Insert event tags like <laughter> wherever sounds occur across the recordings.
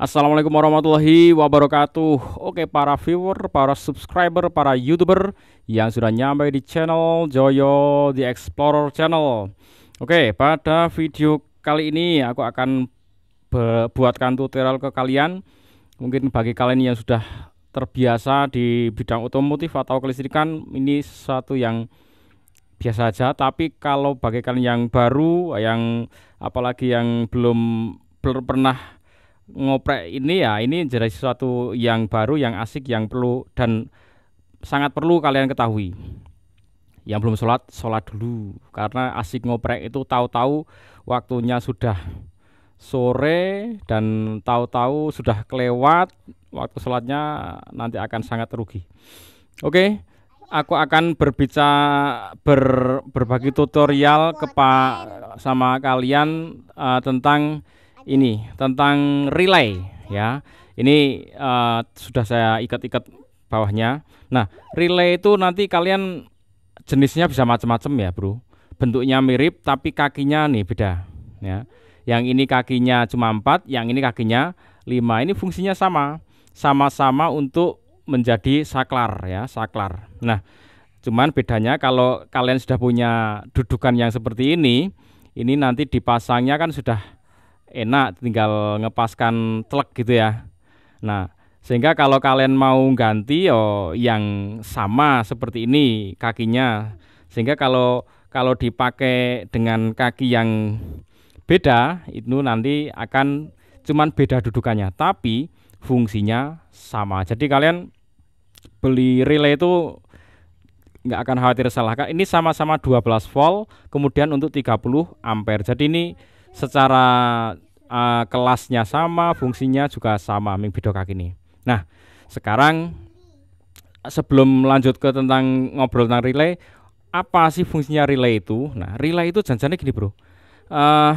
Assalamualaikum warahmatullahi wabarakatuh Oke para viewer, para subscriber, para youtuber yang sudah nyampe di channel Joyo The Explorer Channel Oke pada video kali ini aku akan buatkan tutorial ke kalian Mungkin bagi kalian yang sudah terbiasa di bidang otomotif atau kelistrikan ini satu yang biasa aja tapi kalau bagi kalian yang baru yang apalagi yang belum belum pernah ngoprek ini ya ini jadi sesuatu yang baru yang asik yang perlu dan sangat perlu kalian ketahui yang belum sholat sholat dulu karena asik ngoprek itu tahu-tahu waktunya sudah sore dan tahu-tahu sudah kelewat waktu sholatnya nanti akan sangat rugi oke aku akan berbicara ber, berbagi tutorial kepa sama kalian uh, tentang ini tentang relay ya. Ini uh, sudah saya ikat-ikat bawahnya. Nah, relay itu nanti kalian jenisnya bisa macam-macam ya, Bro. Bentuknya mirip tapi kakinya nih beda ya. Yang ini kakinya cuma empat, yang ini kakinya lima. Ini fungsinya sama. Sama-sama untuk menjadi saklar ya, saklar. Nah, cuman bedanya kalau kalian sudah punya dudukan yang seperti ini, ini nanti dipasangnya kan sudah enak tinggal ngepaskan telek gitu ya nah sehingga kalau kalian mau ganti oh yang sama seperti ini kakinya sehingga kalau kalau dipakai dengan kaki yang beda itu nanti akan cuman beda dudukannya tapi fungsinya sama jadi kalian beli relay itu nggak akan khawatir salah ini sama-sama 12 volt kemudian untuk 30 ampere jadi ini secara uh, kelasnya sama, fungsinya juga sama kaki ini. Nah, sekarang sebelum lanjut ke tentang ngobrol tentang relay, apa sih fungsinya relay itu? Nah, relay itu janjinya gini, Bro. Uh,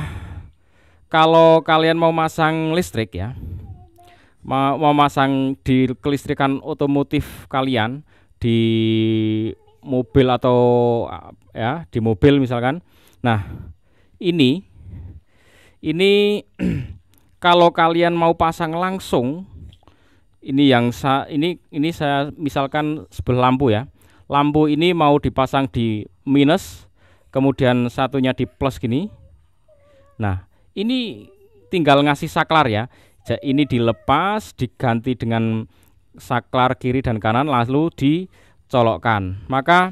kalau kalian mau masang listrik ya, mau, mau masang di kelistrikan otomotif kalian di mobil atau ya di mobil misalkan. Nah, ini ini <clears throat> kalau kalian mau pasang langsung ini yang sa, ini ini saya misalkan sebelah lampu ya. Lampu ini mau dipasang di minus kemudian satunya di plus gini. Nah, ini tinggal ngasih saklar ya. Ini dilepas, diganti dengan saklar kiri dan kanan lalu dicolokkan. Maka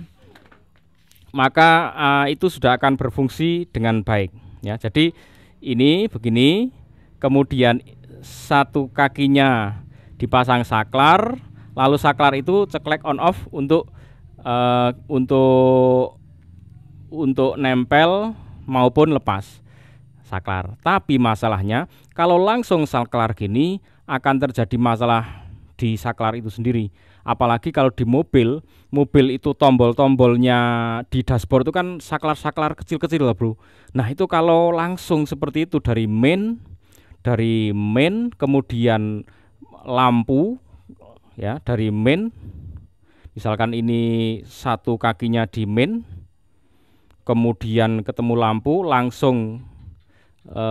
maka uh, itu sudah akan berfungsi dengan baik ya. Jadi ini begini kemudian satu kakinya dipasang saklar lalu saklar itu ceklek on off untuk uh, untuk untuk nempel maupun lepas saklar tapi masalahnya kalau langsung saklar gini akan terjadi masalah di saklar itu sendiri apalagi kalau di mobil mobil itu tombol-tombolnya di dashboard itu kan saklar-saklar kecil-kecil lah bro nah itu kalau langsung seperti itu dari main dari main kemudian lampu ya dari main misalkan ini satu kakinya di main kemudian ketemu lampu langsung e,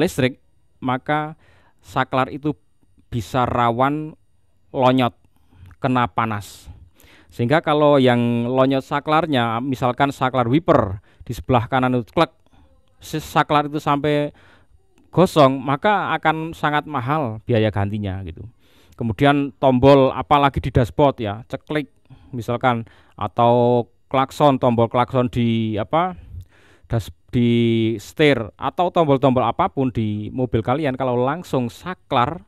listrik maka saklar itu bisa rawan lonyot kena panas. Sehingga kalau yang lonyot saklarnya, misalkan saklar wiper di sebelah kanan itu klek, saklar itu sampai gosong, maka akan sangat mahal biaya gantinya gitu. Kemudian tombol apalagi di dashboard ya, ceklik misalkan atau klakson tombol klakson di apa das di setir atau tombol-tombol apapun di mobil kalian kalau langsung saklar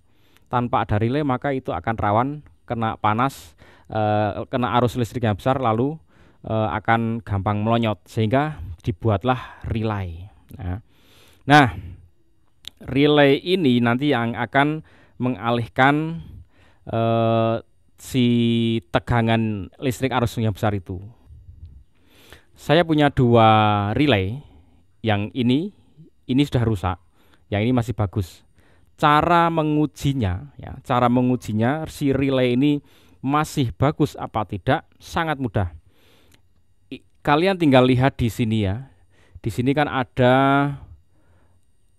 tanpa ada relay maka itu akan rawan kena panas e, kena arus listrik yang besar lalu e, akan gampang melonyot sehingga dibuatlah relay nah, nah relay ini nanti yang akan mengalihkan e, si tegangan listrik arus yang besar itu. Saya punya dua relay, yang ini ini sudah rusak, yang ini masih bagus cara mengujinya ya, cara mengujinya si relay ini masih bagus apa tidak sangat mudah. I, kalian tinggal lihat di sini ya. Di sini kan ada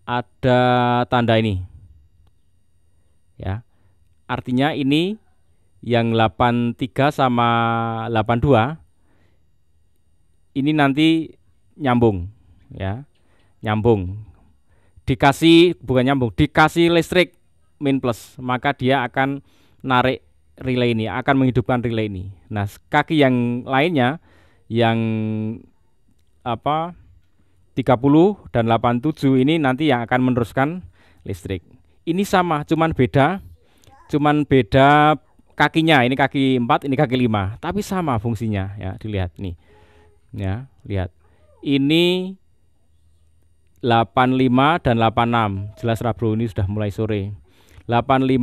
ada tanda ini. Ya. Artinya ini yang 83 sama 82 ini nanti nyambung ya. Nyambung dikasih bukan nyambung dikasih listrik min plus maka dia akan narik relay ini akan menghidupkan relay ini nah kaki yang lainnya yang apa 30 dan 87 ini nanti yang akan meneruskan listrik ini sama cuman beda cuman beda kakinya ini kaki 4 ini kaki 5 tapi sama fungsinya ya dilihat nih ya lihat ini 85 dan 86 jelas Rabu ini sudah mulai sore 85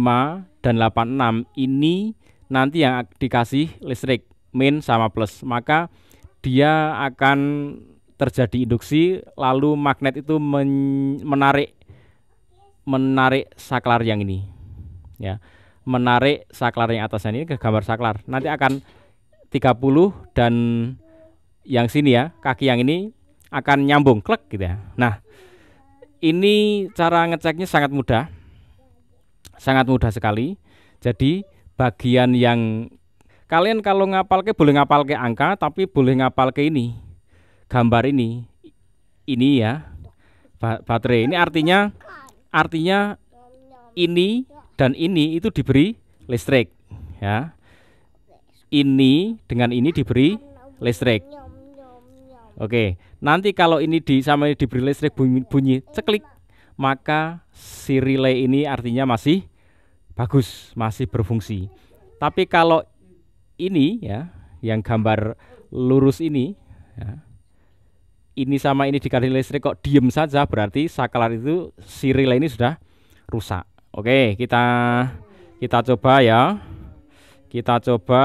dan 86 ini nanti yang dikasih listrik min sama plus maka dia akan terjadi induksi lalu magnet itu men menarik menarik saklar yang ini ya menarik saklar yang atasnya ini ke gambar saklar nanti akan 30 dan yang sini ya kaki yang ini akan nyambung klik gitu ya. Nah, ini cara ngeceknya sangat mudah. Sangat mudah sekali. Jadi bagian yang kalian kalau ngapal ke boleh ngapal ke angka tapi boleh ngapal ke ini gambar ini ini ya baterai ini artinya artinya ini dan ini itu diberi listrik ya ini dengan ini diberi listrik Oke, nanti kalau ini di sama ini diberi listrik bunyi, bunyi ceklik, maka si relay ini artinya masih bagus, masih berfungsi. Tapi kalau ini ya, yang gambar lurus ini, ya, ini sama ini dikali listrik kok diem saja, berarti saklar itu si relay ini sudah rusak. Oke, kita kita coba ya. Kita coba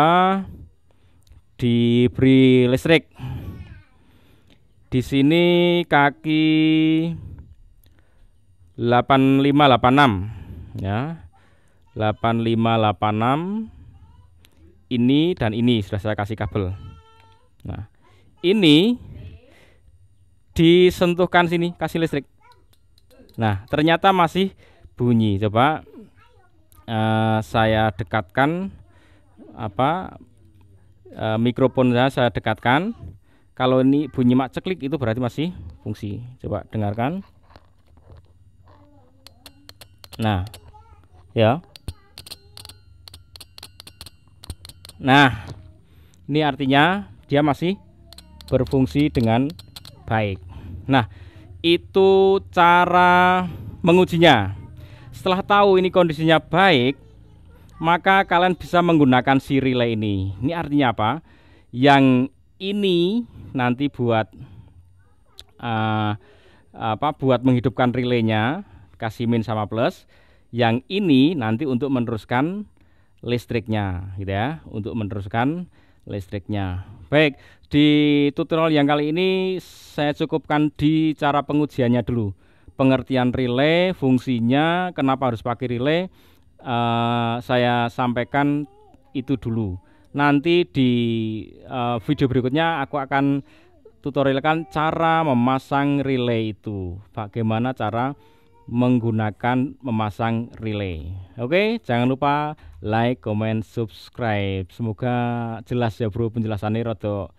diberi listrik di sini kaki 8586 ya 8586 ini dan ini sudah saya kasih kabel nah ini disentuhkan sini kasih listrik nah ternyata masih bunyi coba uh, saya dekatkan apa uh, mikrofon saya dekatkan kalau ini bunyi mak ceklik itu berarti masih fungsi. Coba dengarkan. Nah, ya. Nah, ini artinya dia masih berfungsi dengan baik. Nah, itu cara mengujinya. Setelah tahu ini kondisinya baik, maka kalian bisa menggunakan si relay ini. Ini artinya apa? Yang ini nanti buat uh, apa buat menghidupkan relaynya kasih min sama plus yang ini nanti untuk meneruskan listriknya gitu ya untuk meneruskan listriknya baik di tutorial yang kali ini saya cukupkan di cara pengujiannya dulu pengertian relay fungsinya kenapa harus pakai relay uh, saya sampaikan itu dulu nanti di uh, video berikutnya aku akan tutorialkan cara memasang relay itu bagaimana cara menggunakan memasang relay oke jangan lupa like comment subscribe semoga jelas ya bro penjelasannya rodo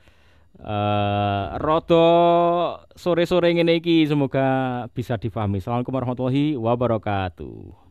uh, eh, sore-sore ini semoga bisa difahami Assalamualaikum warahmatullahi wabarakatuh